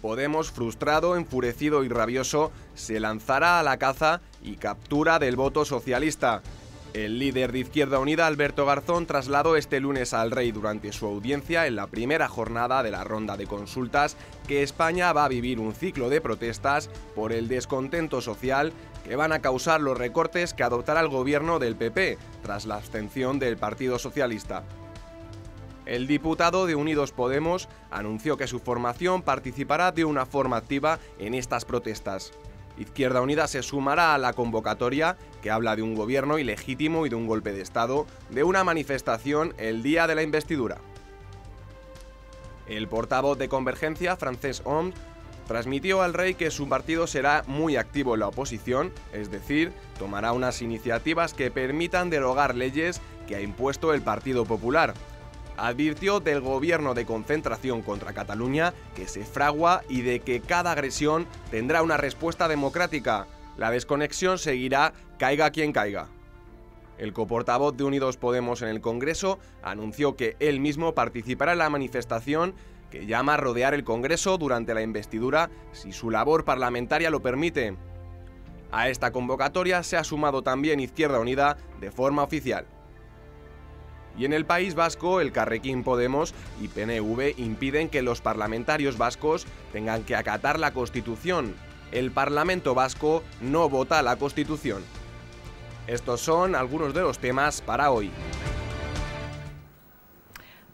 Podemos frustrado, enfurecido y rabioso se lanzará a la caza y captura del voto socialista. El líder de Izquierda Unida, Alberto Garzón, trasladó este lunes al rey durante su audiencia en la primera jornada de la ronda de consultas que España va a vivir un ciclo de protestas por el descontento social que van a causar los recortes que adoptará el gobierno del PP tras la abstención del Partido Socialista. El diputado de Unidos Podemos anunció que su formación participará de una forma activa en estas protestas. Izquierda Unida se sumará a la convocatoria que habla de un gobierno ilegítimo y de un golpe de Estado, de una manifestación el día de la investidura. El portavoz de Convergencia, Francés Homs, transmitió al rey que su partido será muy activo en la oposición, es decir, tomará unas iniciativas que permitan derogar leyes que ha impuesto el Partido Popular, Advirtió del gobierno de concentración contra Cataluña que se fragua y de que cada agresión tendrá una respuesta democrática. La desconexión seguirá caiga quien caiga. El coportavoz de Unidos Podemos en el Congreso anunció que él mismo participará en la manifestación que llama a rodear el Congreso durante la investidura si su labor parlamentaria lo permite. A esta convocatoria se ha sumado también Izquierda Unida de forma oficial. Y en el País Vasco, el Carrequín Podemos y PNV impiden que los parlamentarios vascos tengan que acatar la Constitución. El Parlamento vasco no vota la Constitución. Estos son algunos de los temas para hoy.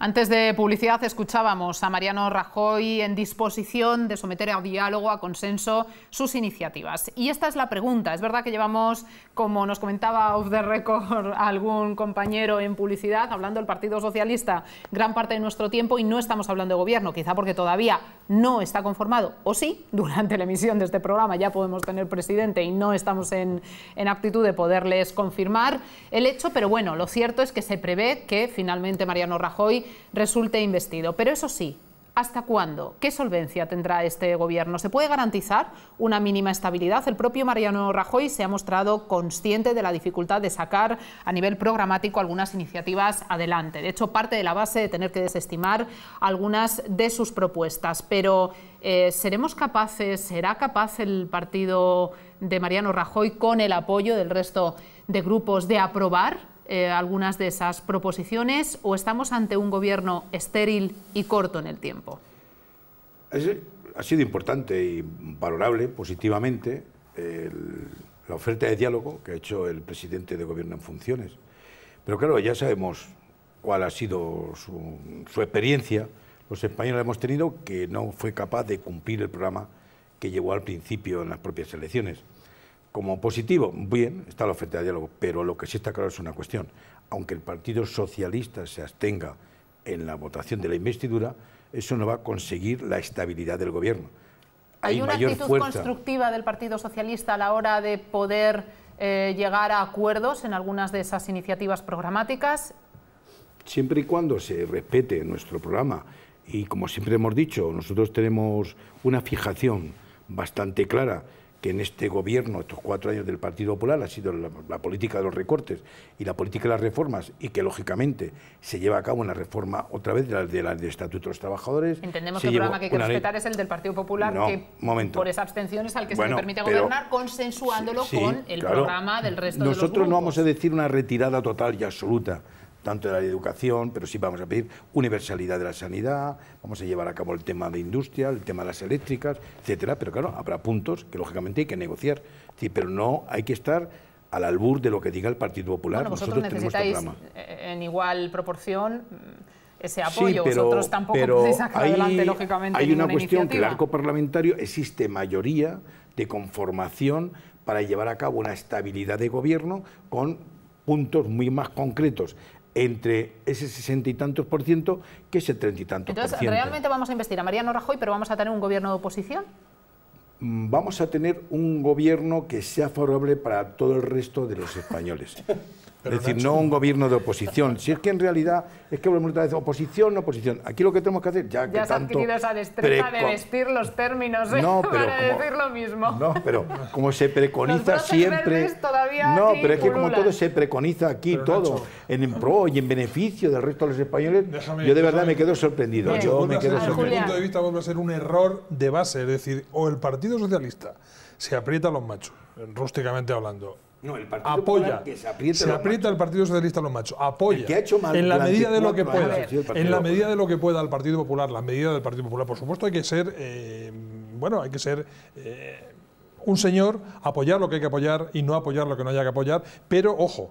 Antes de publicidad escuchábamos a Mariano Rajoy en disposición de someter a diálogo, a consenso, sus iniciativas. Y esta es la pregunta. Es verdad que llevamos, como nos comentaba off the record algún compañero en publicidad, hablando del Partido Socialista gran parte de nuestro tiempo y no estamos hablando de gobierno, quizá porque todavía no está conformado, o sí, durante la emisión de este programa ya podemos tener presidente y no estamos en, en aptitud de poderles confirmar el hecho, pero bueno, lo cierto es que se prevé que finalmente Mariano Rajoy resulte investido. Pero eso sí, ¿Hasta cuándo? ¿Qué solvencia tendrá este gobierno? ¿Se puede garantizar una mínima estabilidad? El propio Mariano Rajoy se ha mostrado consciente de la dificultad de sacar a nivel programático algunas iniciativas adelante. De hecho, parte de la base de tener que desestimar algunas de sus propuestas. Pero eh, ¿seremos capaces, será capaz el partido de Mariano Rajoy con el apoyo del resto de grupos de aprobar eh, algunas de esas proposiciones o estamos ante un gobierno estéril y corto en el tiempo? ha sido importante y valorable positivamente la oferta de diálogo que ha hecho el presidente de gobierno en funciones. Pero claro, ya sabemos cuál ha sido su, su experiencia. Los españoles hemos tenido que no fue capaz de cumplir el programa que llevó al principio en las propias elecciones. Como positivo, bien, está la oferta de diálogo, pero lo que sí está claro es una cuestión. Aunque el Partido Socialista se abstenga en la votación de la investidura, eso no va a conseguir la estabilidad del gobierno. ¿Hay, una actitud constructiva del Partido Socialista a la hora de poder eh, llegar a acuerdos en algunas de esas iniciativas programáticas? Siempre y cuando se respete nuestro programa, y como siempre hemos dicho, nosotros tenemos una fijación bastante clara que en este gobierno, estos cuatro años del Partido Popular, ha sido la, política de los recortes y la política de las reformas, y que lógicamente se lleva a cabo una reforma otra vez de la de, de Estatuto de los Trabajadores. Entendemos que el programa que hay que respetar es el del Partido Popular, que por esa abstención es al que se le permite gobernar, consensuándolo con el programa del resto de los no vamos a decir una retirada total y absoluta tanto de la educación, pero sí vamos a pedir universalidad de la sanidad, vamos a llevar a cabo el tema de industria, el tema de las eléctricas, etcétera. Pero claro, habrá puntos que lógicamente hay que negociar, sí, pero no hay que estar al albur de lo que diga el Partido Popular. vosotros Nosotros necesitáis eh, en igual proporción mm, ese apoyo. Vosotros tampoco podéis sacar adelante, lógicamente. Hay una cuestión que que el arco parlamentario existe mayoría de conformación para llevar a cabo una estabilidad de gobierno con puntos muy más concretos entre ese sesenta y tantos por ciento que ese treinta y tantos por ciento. ¿realmente vamos a investir a Mariano Rajoy, pero vamos a tener un gobierno de oposición? Mm, vamos a tener un gobierno que sea favorable para todo el resto de los españoles. es decir, no un gobierno de oposición. Si es que en realidad es que volvemos otra vez oposición, no oposición. Aquí lo que tenemos que hacer, ya, que tanto... Ya esa destreza de vestir los términos ¿eh? para decir lo mismo. No, pero como se preconiza siempre... no, pero es que como todo se preconiza aquí, todo, en pro y en beneficio del resto de los españoles, yo de verdad me quedo sorprendido. yo me quedo sorprendido. punto de vista vuelve a ser un error de base. Es decir, o el Partido Socialista se aprieta los machos, rústicamente hablando, no, el Partido apoya, que se aprieta, el Partido Socialista a los machos, apoya, en la medida de lo que pueda, en la medida de lo que pueda al Partido Popular, la medida del Partido Popular, por supuesto hay que ser, eh, bueno, hay que ser eh, un señor, apoyar lo que hay que apoyar y no apoyar lo que no haya que apoyar, pero ojo,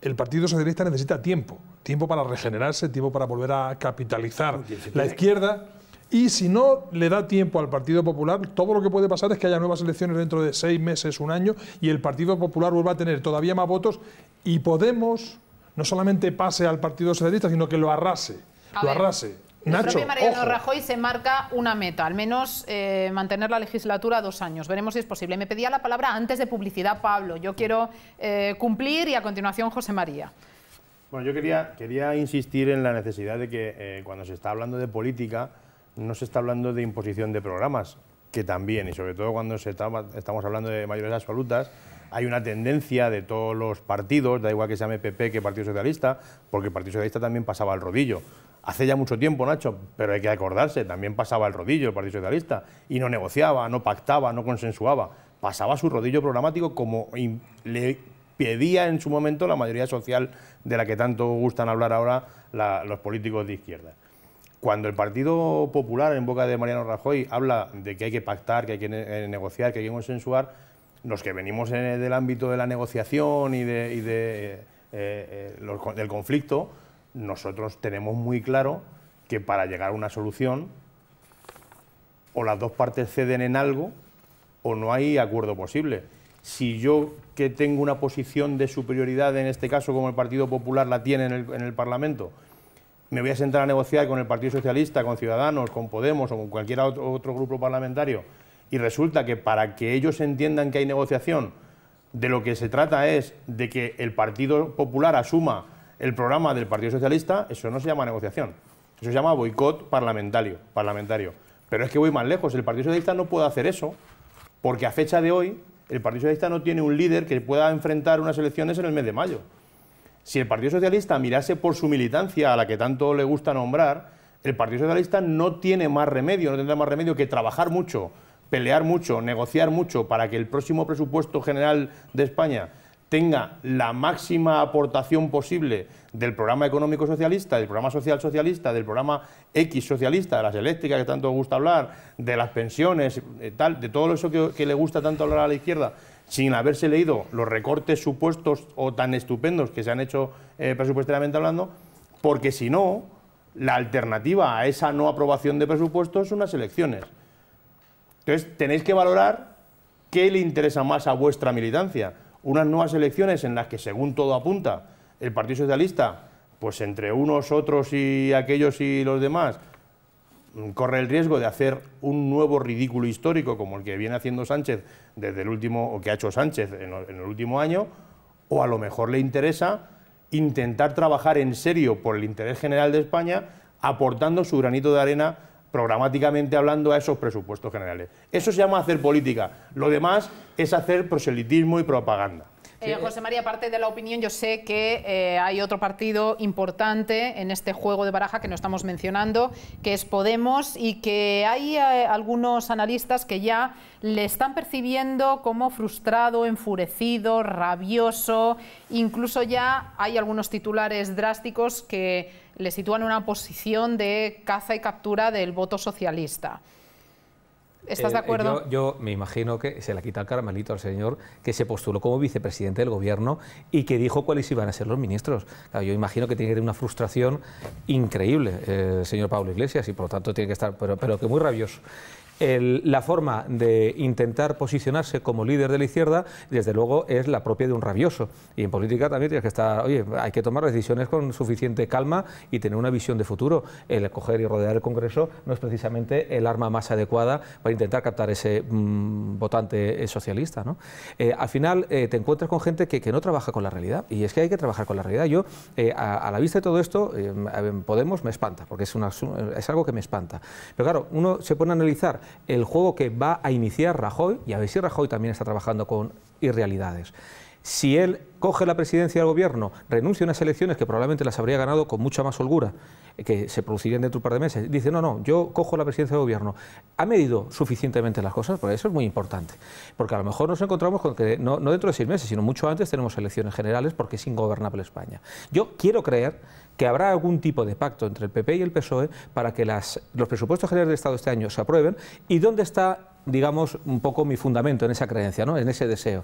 el Partido Socialista necesita tiempo, tiempo para regenerarse, tiempo para volver a capitalizar. La izquierda y si no le da tiempo al Partido Popular, todo lo que puede pasar es que haya nuevas elecciones dentro de seis meses, un año, y el Partido Popular vuelva a tener todavía más votos y Podemos no solamente pase al Partido Socialista, sino que lo arrase. lo arrase. Nacho, el Mariano Rajoy se marca una meta, al menos eh, mantener la legislatura dos años. Veremos si es posible. Me pedía la palabra antes de publicidad, Pablo. Yo quiero eh, cumplir y a continuación José María. Bueno, yo quería, quería insistir en la necesidad de que eh, cuando se está hablando de política no se está hablando de imposición de programas, que también, y sobre todo cuando estamos hablando de mayorías absolutas, hay una tendencia de todos los partidos, da igual que se llame PP que Partido Socialista, porque el Partido Socialista también pasaba el rodillo. Hace ya mucho tiempo, Nacho, pero hay que acordarse, también pasaba el rodillo el Partido Socialista y no negociaba, no pactaba, no consensuaba, pasaba su rodillo programático como le pedía en su momento la mayoría social de la que tanto gustan hablar ahora los políticos de izquierda. Cuando el Partido Popular, en boca de Mariano Rajoy, habla de que hay que pactar, que hay que eh, negociar, que hay que consensuar, los que venimos del ámbito de la negociación y, de, eh, eh, del conflicto, nosotros tenemos muy claro que para llegar a una solución o las dos partes ceden en algo o no hay acuerdo posible. Si yo que tengo una posición de superioridad, en este caso como el Partido Popular la tiene en el, en el Parlamento, me voy a sentar a negociar con el Partido Socialista, con Ciudadanos, con Podemos o con cualquier otro, grupo parlamentario, y resulta que para que ellos entiendan que hay negociación, de lo que se trata es de que el Partido Popular asuma el programa del Partido Socialista, eso no se llama negociación, eso se llama boicot parlamentario, parlamentario. Pero es que voy más lejos, el Partido Socialista no puede hacer eso, porque a fecha de hoy el Partido Socialista no tiene un líder que pueda enfrentar unas elecciones en el mes de mayo. Si el Partido Socialista mirase por su militancia, a la que tanto le gusta nombrar, el Partido Socialista no tiene más remedio, no tendrá más remedio que trabajar mucho, pelear mucho, negociar mucho para que el próximo presupuesto general de España tenga la máxima aportación posible del programa económico socialista, del programa social socialista, del programa X socialista, de las eléctricas que tanto gusta hablar, de las pensiones, de todo eso que le gusta tanto hablar a la izquierda, sin haberse leído los recortes supuestos o tan estupendos que se han hecho eh, presupuestariamente hablando, porque si no, la alternativa a esa no aprobación de presupuestos son unas elecciones. Entonces, tenéis que valorar qué le interesa más a vuestra militancia. Unas nuevas elecciones en las que, según todo apunta, el Partido Socialista, pues entre unos, otros y aquellos y los demás, Mm, corre el riesgo de hacer un nuevo ridículo histórico como el que viene haciendo Sánchez desde el último, o que ha hecho Sánchez en, en el último año, o a lo mejor le interesa intentar trabajar en serio por el interés general de España, aportando su granito de arena programáticamente hablando a esos presupuestos generales. Eso se llama hacer política. Lo demás es hacer proselitismo y propaganda. Eh, José María, aparte de la opinión, yo sé que eh, hay otro partido importante en este juego de baraja que no estamos mencionando, que es Podemos, y que hay eh, algunos analistas que ya le están percibiendo como frustrado, enfurecido, rabioso, incluso ya hay algunos titulares drásticos que le sitúan en una posición de caza y captura del voto socialista. ¿Estás de eh, acuerdo? Yo, me imagino que se le quita el caramelito al señor que se postuló como vicepresidente del gobierno y que dijo cuáles iban a ser los ministros. yo imagino que tiene que tener una frustración increíble el eh, señor Pablo Iglesias y por lo tanto tiene que estar, pero que muy rabioso la forma de intentar posicionarse como líder de la izquierda, desde luego, es la propia de un rabioso. Y en política también tienes que estar, oye, hay que tomar decisiones con suficiente calma y tener una visión de futuro. El coger y rodear el Congreso no es precisamente el arma más adecuada para intentar captar ese mm, votante eh, socialista. Eh, al final eh, te encuentras con gente que, no trabaja con la realidad y es que hay que trabajar con la realidad. Yo, a, la vista de todo esto, Podemos me espanta, porque es, es algo que me espanta. Pero claro, uno se pone a analizar el juego que va a iniciar Rajoy, y a ver si Rajoy también está trabajando con irrealidades. Si él coge la presidencia del gobierno, renuncia a unas elecciones que probablemente las habría ganado con mucha más holgura, eh, que se producirían dentro de un par de meses, dice, no, no, yo cojo la presidencia del gobierno. ¿Ha medido suficientemente las cosas? por pues eso es muy importante. Porque a lo mejor nos encontramos con que no, dentro de seis meses, sino mucho antes tenemos elecciones generales porque es ingobernable España. Yo quiero creer que habrá algún tipo de pacto entre el PP y el PSOE para que los presupuestos generales del Estado este año se aprueben y dónde está, digamos, un poco mi fundamento en esa creencia, ¿no? en ese deseo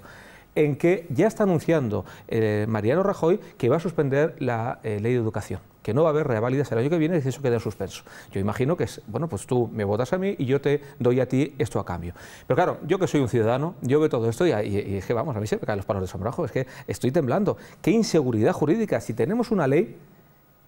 en que ya está anunciando eh, Mariano Rajoy que va a suspender la eh, ley de educación que no va a haber reaválidas el año que viene, y eso queda en suspenso. Yo imagino que es, bueno, pues tú me votas a mí y yo te doy a ti esto a cambio. Pero claro, yo que soy un ciudadano, yo veo todo esto y, dije, vamos, a mí se me caen los palos de sombrajo, es que estoy temblando. Qué inseguridad jurídica, si tenemos una ley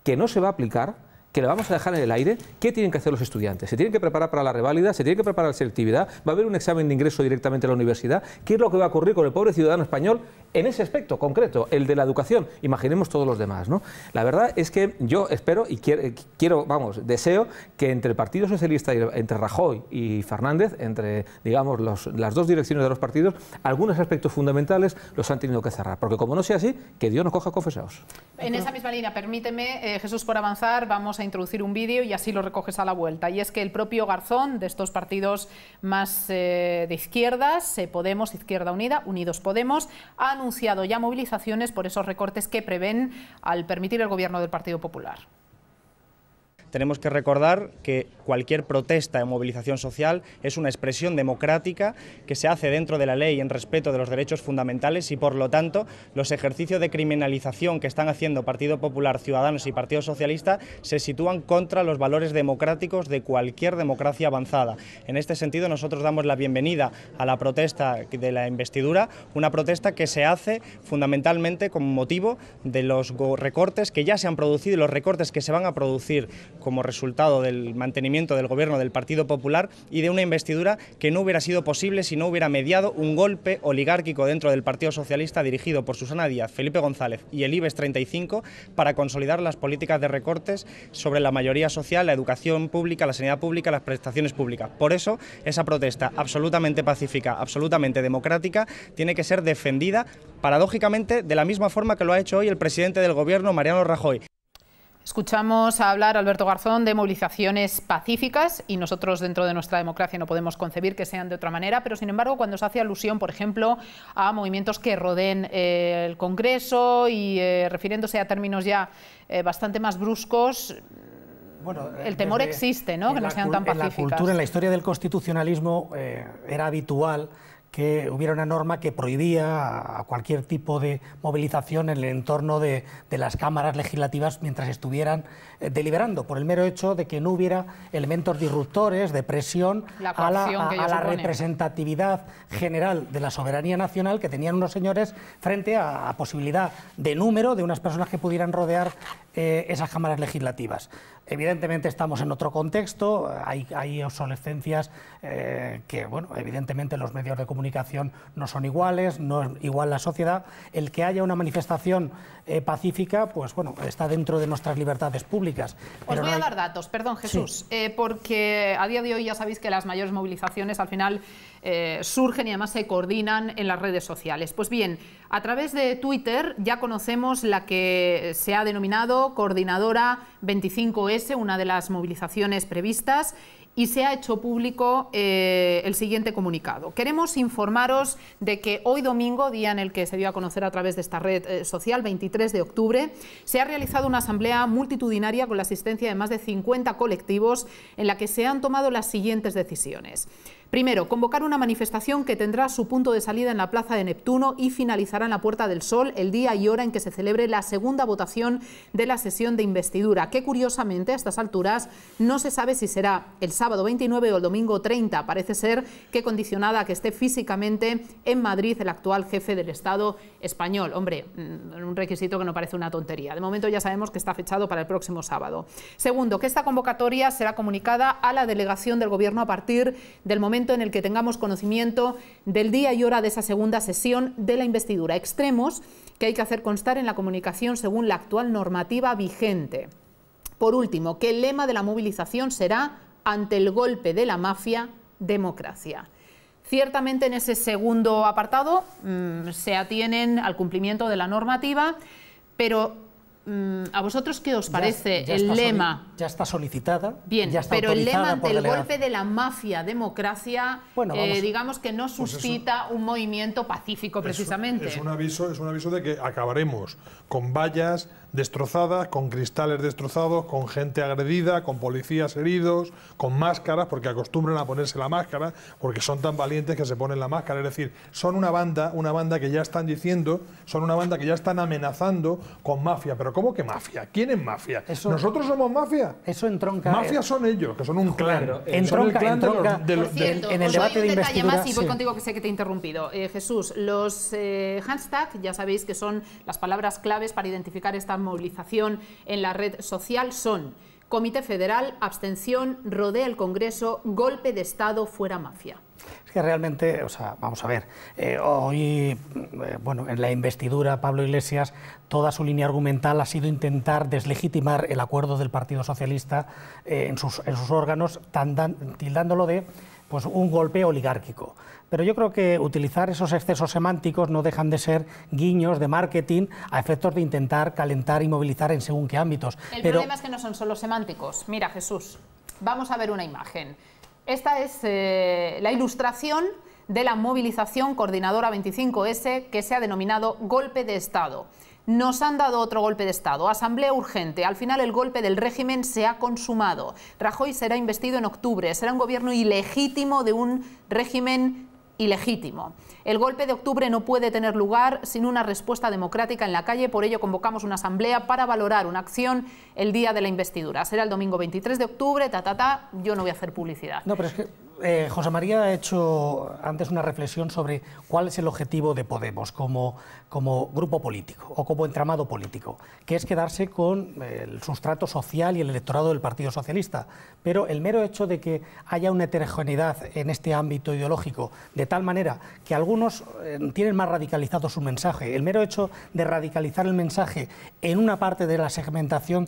que no se va a aplicar, que la vamos a dejar en el aire, ¿qué tienen que hacer los estudiantes? ¿Se tienen que preparar para la reválida? ¿Se tienen que preparar la selectividad? ¿Va a haber un examen de ingreso directamente a la universidad? ¿Qué es lo que va a ocurrir con el pobre ciudadano español en ese aspecto concreto, el de la educación? Imaginemos todos los demás, ¿no? La verdad es que yo espero y quiero, eh, vamos, deseo que entre el Partido Socialista, y, entre Rajoy y Fernández, entre, digamos, los, las dos direcciones de los partidos, algunos aspectos fundamentales los han tenido que cerrar. Porque como no sea así, que Dios nos coja confesados. En esa misma línea, permíteme, eh, Jesús, por avanzar, vamos a introducir un vídeo y así lo recoges a la vuelta. Y es que el propio Garzón, de estos partidos más eh, de izquierdas, eh, Podemos, Izquierda Unida, Unidos Podemos, ha anunciado ya movilizaciones por esos recortes que prevén al permitir el gobierno del Partido Popular tenemos que recordar que cualquier protesta o movilización social es una expresión democrática que se hace dentro de la ley en respeto de los derechos fundamentales y, por lo tanto, los ejercicios de criminalización que están haciendo Partido Popular, Ciudadanos y Partido Socialista se sitúan contra los valores democráticos de cualquier democracia avanzada. En este sentido, nosotros damos la bienvenida a la protesta de la investidura, una protesta que se hace fundamentalmente con motivo de los recortes que ya se han producido y los recortes que se van a producir como resultado del mantenimiento del gobierno del Partido Popular y de una investidura que no hubiera sido posible si no hubiera mediado un golpe oligárquico dentro del Partido Socialista dirigido por Susana Díaz, Felipe González y el IBES 35 para consolidar las políticas de recortes sobre la mayoría social, la educación pública, la sanidad pública, las prestaciones públicas. Por eso, esa protesta absolutamente pacífica, absolutamente democrática, tiene que ser defendida, paradójicamente, de la misma forma que lo ha hecho hoy el presidente del Gobierno, Mariano Rajoy. Escuchamos hablar Alberto Garzón de movilizaciones pacíficas y nosotros dentro de nuestra democracia no podemos concebir que sean de otra manera, pero sin embargo cuando se hace alusión, por ejemplo, a movimientos que rodeen eh, el Congreso y eh, refiriéndose a términos ya eh, bastante más bruscos, el temor existe, ¿no? Que no sean tan pacíficas. En la cultura, en la historia del constitucionalismo, era habitual que hubiera una norma que prohibía a cualquier tipo de movilización en el entorno de, las cámaras legislativas mientras estuvieran eh, deliberando, por el mero hecho de que no hubiera elementos disruptores de presión a la, representatividad general de la soberanía nacional que tenían unos señores frente a posibilidad de número de unas personas que pudieran rodear eh, esas cámaras legislativas. Evidentemente estamos en otro contexto, hay, hay obsolescencias eh, que, bueno, evidentemente los medios de comunicación no son iguales, no es igual la sociedad. El que haya una manifestación eh, pacífica, pues bueno, está dentro de nuestras libertades públicas. Os voy a dar datos, perdón Jesús, porque a día de hoy ya sabéis que las mayores movilizaciones al final surgen y además se coordinan en las redes sociales. Pues bien, a través de Twitter ya conocemos la que se ha denominado Coordinadora 25S, una de las movilizaciones previstas, y se ha hecho público eh, el siguiente comunicado. Queremos informaros de que hoy domingo, día en el que se dio a conocer a través de esta red eh, social, 23 de octubre, se ha realizado una asamblea multitudinaria con la asistencia de más de 50 colectivos en la que se han tomado las siguientes decisiones. Primero, convocar una manifestación que tendrá su punto de salida en la Plaza de Neptuno y finalizará en la Puerta del Sol el día y hora en que se celebre la segunda votación de la sesión de investidura, que curiosamente a estas alturas no se sabe si será el sábado 29 o el domingo 30. Parece ser que condicionada a que esté físicamente en Madrid el actual jefe del Estado español. Hombre, mm, un requisito que no parece una tontería. De momento ya sabemos que está fechado para el próximo sábado. Segundo, que esta convocatoria será comunicada a la delegación del Gobierno a partir del momento en el que tengamos conocimiento del día y hora de esa segunda sesión de la investidura. Extremos que hay que hacer constar en la comunicación según la actual normativa vigente. Por último, que el lema de la movilización será ante el golpe de la mafia, democracia. Ciertamente en ese segundo apartado mm, se atienen al cumplimiento de la normativa, pero Mm, ¿A vosotros qué os parece el lema? Ya está solicitada. Bien, ya pero el lema del golpe de la mafia democracia, eh, digamos que no pues suscita un movimiento pacífico precisamente. es, un aviso, es un aviso de que acabaremos con vallas, destrozadas, con cristales destrozados, con gente agredida, con policías heridos, con máscaras, porque acostumbran a ponerse la máscara, porque son tan valientes que se ponen la máscara. Es decir, son una banda, una banda que ya están diciendo, son una banda que ya están amenazando con mafia. Pero ¿cómo que mafia? ¿Quién es mafia? ¿Nosotros somos mafia? Eso entronca. Mafia eh. son ellos, que son un clan. en el debate de investidura. Más y voy contigo que sé que te he interrumpido. Eh, Jesús, los eh, hashtag ya sabéis que son las palabras claves para identificar esta movilización en la red social son Comité Federal, abstención, rodea el Congreso, golpe de Estado, fuera mafia. Es que realmente, o sea, vamos a ver, eh, hoy, eh, bueno, en la investidura Pablo Iglesias, toda su línea argumental ha sido intentar deslegitimar el acuerdo del Partido Socialista eh, en, sus, en, sus, órganos, tildándolo de pues, un golpe oligárquico. Pero yo creo que utilizar esos excesos semánticos no dejan de ser guiños de marketing a efectos de intentar calentar y movilizar en según qué ámbitos. El problema es que no son solo semánticos. Mira, Jesús, vamos a ver una imagen. Esta es eh, la ilustración de la movilización coordinadora 25S que se ha denominado golpe de Estado. Nos han dado otro golpe de Estado, asamblea urgente. Al final el golpe del régimen se ha consumado. Rajoy será investido en octubre. Será un gobierno ilegítimo de un régimen ilegítimo. El golpe de octubre no puede tener lugar sin una respuesta democrática en la calle, por ello convocamos una asamblea para valorar una acción el día de la investidura. Será el domingo 23 de octubre, ta, ta, Yo no voy a hacer publicidad. No, pero es que eh, José María ha hecho antes una reflexión sobre cuál es el objetivo de Podemos como, como grupo político o como entramado político, que es quedarse con eh, el sustrato social y el electorado del Partido Socialista. Pero el mero hecho de que haya una heterogeneidad en este ámbito ideológico, de tal manera que algunos eh, tienen más radicalizado su mensaje, el mero hecho de radicalizar el mensaje en una parte de la segmentación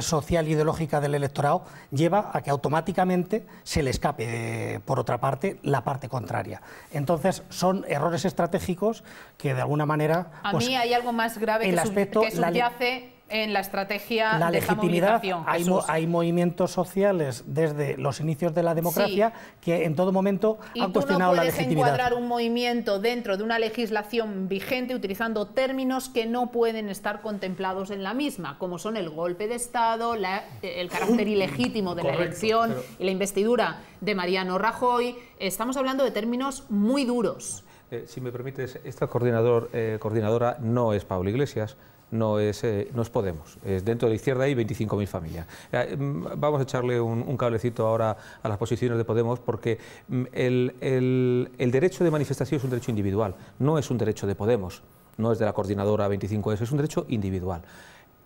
social e ideológica del electorado, lleva a que automáticamente se le escape eh, por otra parte, la parte contraria. Entonces, son errores estratégicos que de alguna manera... A pues, mí hay algo más grave que, aspecto, que subyace en la estrategia la de legitimidad. hay, hay, movimientos sociales desde los inicios de la democracia que en todo momento han cuestionado la legitimidad. puedes encuadrar un movimiento dentro de una legislación vigente utilizando términos que no pueden estar contemplados en la misma, como son el golpe de Estado, el carácter mm, ilegítimo de la elección y la investidura de Mariano Rajoy. Estamos hablando de términos muy duros. Eh, si me permites, esta coordinador, eh, coordinadora no es Pablo Iglesias, no es, eh, no es Podemos. dentro de la izquierda hay 25.000 familias. Eh, mm, vamos a echarle un, cablecito ahora a las posiciones de Podemos porque mm, el, derecho de manifestación es un derecho individual, no es un derecho de Podemos, no es de la coordinadora 25S, es un derecho individual.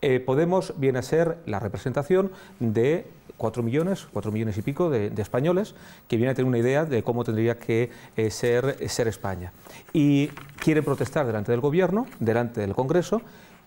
Eh, Podemos viene a ser la representación de 4 millones, 4 millones y pico de, españoles que vienen a tener una idea de cómo tendría que ser, ser España. Y quiere protestar delante del Gobierno, delante del Congreso,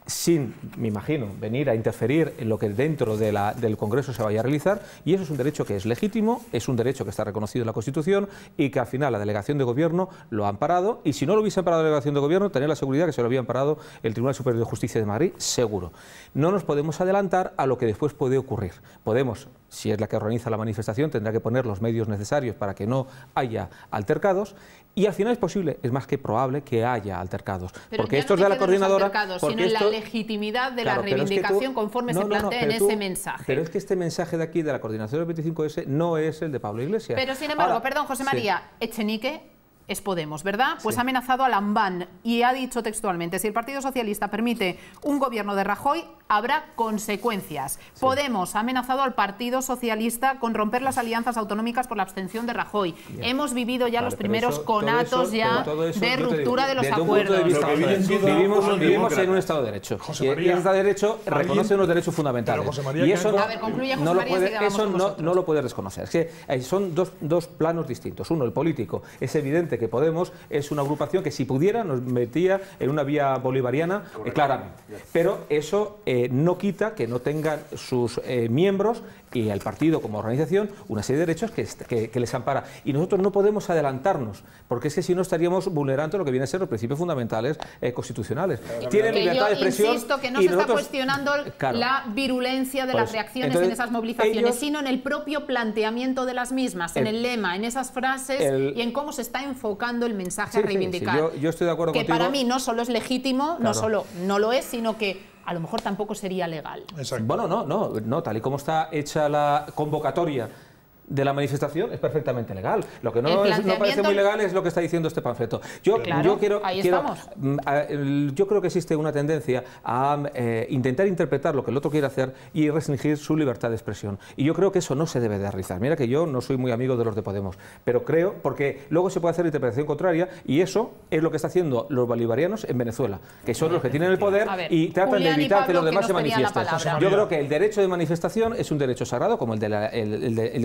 sin, me imagino, venir a interferir en lo que dentro del Congreso se vaya a realizar, y eso es un derecho que es legítimo, es un derecho que está reconocido en la Constitución y que al final la delegación de gobierno lo ha amparado, y si no lo hubiese amparado la delegación de gobierno, tener la seguridad que se lo había amparado el Tribunal Superior de Justicia de Madrid, seguro. No nos podemos adelantar a lo que después puede ocurrir. Podemos, si es la que organiza la manifestación, tendrá que poner los medios necesarios para que no haya altercados, y al final es posible, es más que probable que haya altercados. porque esto no es de la coordinadora. Porque sino la legitimidad de la reivindicación conforme se plantea en ese mensaje. Pero es que este mensaje de aquí, de la coordinación del 25S, no es el de Pablo Iglesias. Pero sin embargo, perdón, José María, Echenique es Podemos, ¿verdad? Pues ha amenazado a Lambán y ha dicho textualmente, si el Partido Socialista permite un gobierno de Rajoy, habrá consecuencias. Podemos ha amenazado al Partido Socialista con romper las alianzas autonómicas por la abstención de Rajoy. Hemos vivido ya los primeros conatos ya de ruptura de los acuerdos. vivimos, en un Estado de Derecho. y el Estado de Derecho reconoce unos derechos fundamentales. y eso no, a ver, lo puede, no, lo desconocer. Eh, son dos, dos planos distintos. Uno, el político. Es evidente que Podemos es una agrupación que si pudiera nos metía en una vía bolivariana, eh, claramente. Pero eso eh, no quita que no tengan sus eh, miembros y al partido como organización una serie de derechos que, que, les ampara. Y nosotros no podemos adelantarnos, porque es que si no estaríamos vulnerando lo que viene a ser los principios fundamentales eh, constitucionales. tiene Tienen libertad de expresión. que no se está cuestionando la virulencia de las reacciones en esas movilizaciones, sino en el propio planteamiento de las mismas, en el, lema, en esas frases y en cómo se está enfocando el mensaje reivindicado a reivindicar. Yo, estoy de acuerdo que para mí no solo es legítimo, no solo no lo es, sino que a lo mejor tampoco sería legal. Bueno, no, no, no, tal y como está hecha la convocatoria de la manifestación es perfectamente legal. Lo que no, parece muy legal es lo que está diciendo este panfleto. Yo, yo quiero, mm, yo creo que existe una tendencia a mm, eh, intentar interpretar lo que el otro quiere hacer y restringir su libertad de expresión. Y yo creo que eso no se debe de realizar. Mira que yo no soy muy amigo de los de Podemos, pero creo porque luego se puede hacer interpretación contraria y eso es lo que está haciendo los bolivarianos en Venezuela, que son los que tienen el poder y tratan de evitar que los demás se manifiesten. Yo creo que el derecho de manifestación es un derecho sagrado como el de, la,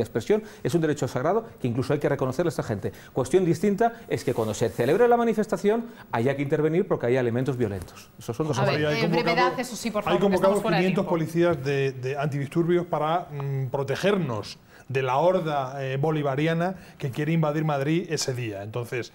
expresión es un derecho sagrado que incluso hay que reconocerle a esta gente. Cuestión distinta es que cuando se celebre la manifestación haya que intervenir porque hay elementos violentos. Eso son hay convocado 500 policías de, de, antidisturbios para mm, protegernos de la horda eh, bolivariana que quiere invadir Madrid ese día. Entonces,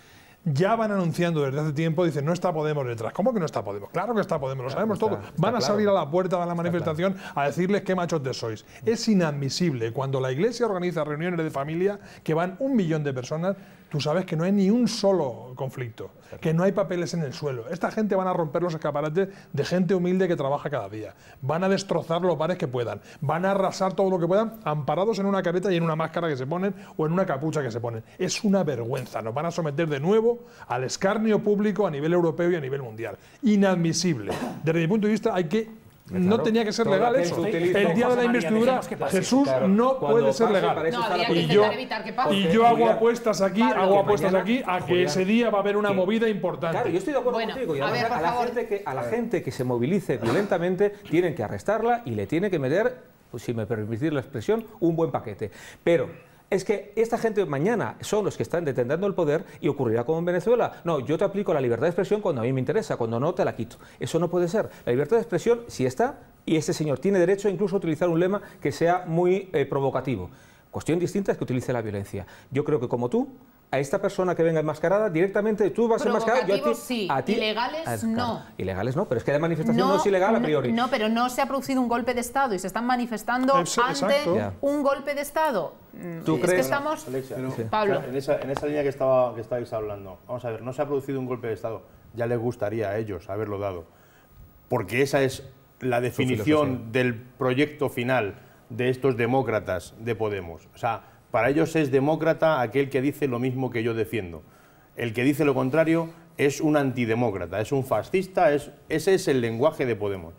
ya van anunciando desde hace tiempo, dicen, no está Podemos detrás. ¿Cómo que no está Podemos? Claro que está Podemos, lo sabemos todos... todo. van a salir a la puerta de la manifestación a decirles qué machos de sois. Es inadmisible cuando la Iglesia organiza reuniones de familia que van un millón de personas, tú sabes que no hay ni un solo conflicto, que no hay papeles en el suelo. Esta gente van a romper los escaparates de gente humilde que trabaja cada día. Van a destrozar los bares que puedan. Van a arrasar todo lo que puedan, amparados en una careta y en una máscara que se ponen o en una capucha que se ponen. Es una vergüenza. Nos van a someter de nuevo al escarnio público a nivel europeo y a nivel mundial. Inadmisible. Desde mi punto de vista hay que no tenía que ser legal eso. el día de la investidura, Jesús no puede ser legal. No, y yo, Y yo hago apuestas aquí, hago apuestas aquí a que ese día va a haber una movida importante. Claro, yo estoy de acuerdo contigo. a, la gente que, a la gente que se movilice violentamente tienen que arrestarla y le tiene que meter, pues, si me permitís la expresión, un buen paquete. Pero es que esta gente mañana son los que están detentando el poder y ocurrirá como en Venezuela. No, yo te aplico la libertad de expresión cuando a mí me interesa, cuando no te la quito. Eso no puede ser. La libertad de expresión, sí está, y este señor tiene derecho incluso a utilizar un lema que sea muy eh, provocativo. Cuestión distinta es que utilice la violencia. Yo creo que como tú, a esta persona que venga enmascarada directamente, tú vas enmascarada, yo a ti, sí. a ti ilegales ah, no. Ilegales no, pero es que la manifestación no, es ilegal a priori. No, pero no se ha producido un golpe de Estado y se están manifestando ante un golpe de Estado. ¿Tú es que estamos... Pablo. En esa, línea que, estaba, que estáis hablando, vamos a ver, no se ha producido un golpe de Estado, ya les gustaría a ellos haberlo dado, porque esa es la definición del proyecto final de estos demócratas de Podemos. O sea, para ellos es demócrata aquel que dice lo mismo que yo defiendo. El que dice lo contrario es un antidemócrata, es un fascista, ese es el lenguaje de Podemos.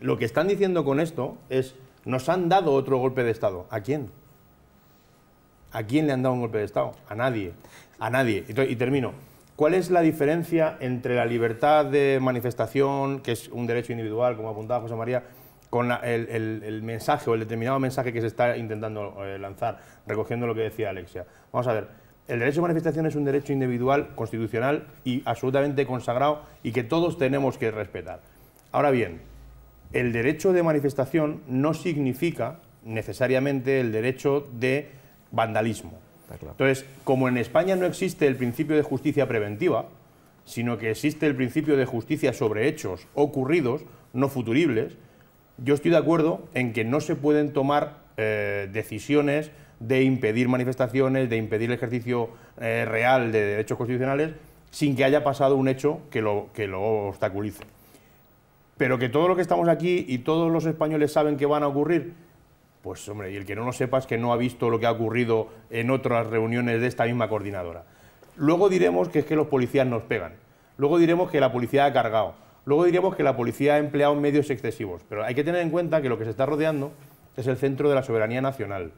Lo que están diciendo con esto es, nos han dado otro golpe de Estado. ¿A quién? ¿A quién le han dado un golpe de Estado? A nadie. A nadie. Y, y termino. ¿Cuál es la diferencia entre la libertad de manifestación, que es un derecho individual, como apuntaba José María, con el, mensaje o el determinado mensaje que se está intentando eh, lanzar, recogiendo lo que decía Alexia. Vamos a ver, el derecho de manifestación es un derecho individual, constitucional y absolutamente consagrado y que todos tenemos que respetar. Ahora bien, el derecho de manifestación no significa necesariamente el derecho de vandalismo. Entonces, como en España no existe el principio de justicia preventiva, sino que existe el principio de justicia sobre hechos ocurridos, no futuribles, yo estoy de acuerdo en que no se pueden tomar eh, decisiones de impedir manifestaciones, de impedir el ejercicio eh, real de derechos constitucionales, sin que haya pasado un hecho que lo, que lo obstaculice. Pero que todo lo que estamos aquí y todos los españoles saben que van a ocurrir, pues hombre, y el que no lo sepa es que no ha visto lo que ha ocurrido en otras reuniones de esta misma coordinadora. Luego diremos que es que los policías nos pegan. Luego diremos que la policía ha cargado. Luego diríamos que la policía ha empleado medios excesivos, pero hay que tener en cuenta que lo que se está rodeando es el centro de la soberanía nacional.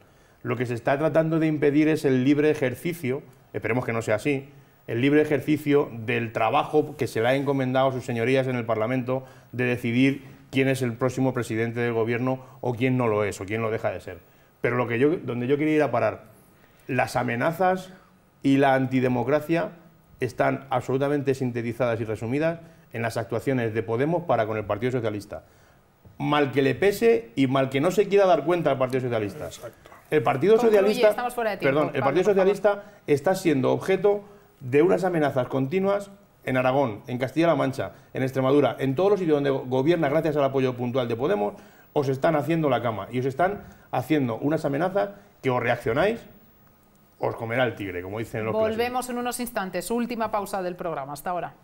Lo que se está tratando de impedir es el libre ejercicio, esperemos que no sea así, el libre ejercicio del trabajo que se le ha encomendado a sus señorías en el Parlamento de decidir quién es el próximo presidente del gobierno o quién no lo es o quién lo deja de ser. Pero lo que donde yo quería ir a parar, las amenazas y la antidemocracia están absolutamente sintetizadas y resumidas en las actuaciones de Podemos para con el Partido Socialista. Mal que le pese y mal que no se quiera dar cuenta al Partido Socialista. Exacto. El Partido Socialista, perdón, el Partido Socialista está siendo objeto de unas amenazas continuas en Aragón, en Castilla-La Mancha, en Extremadura, en todos los sitios donde gobierna gracias al apoyo puntual de Podemos, os están haciendo la cama y os están haciendo unas amenazas que os reaccionáis, os comerá el tigre, como dicen los Volvemos en unos instantes, última pausa del programa, hasta ahora.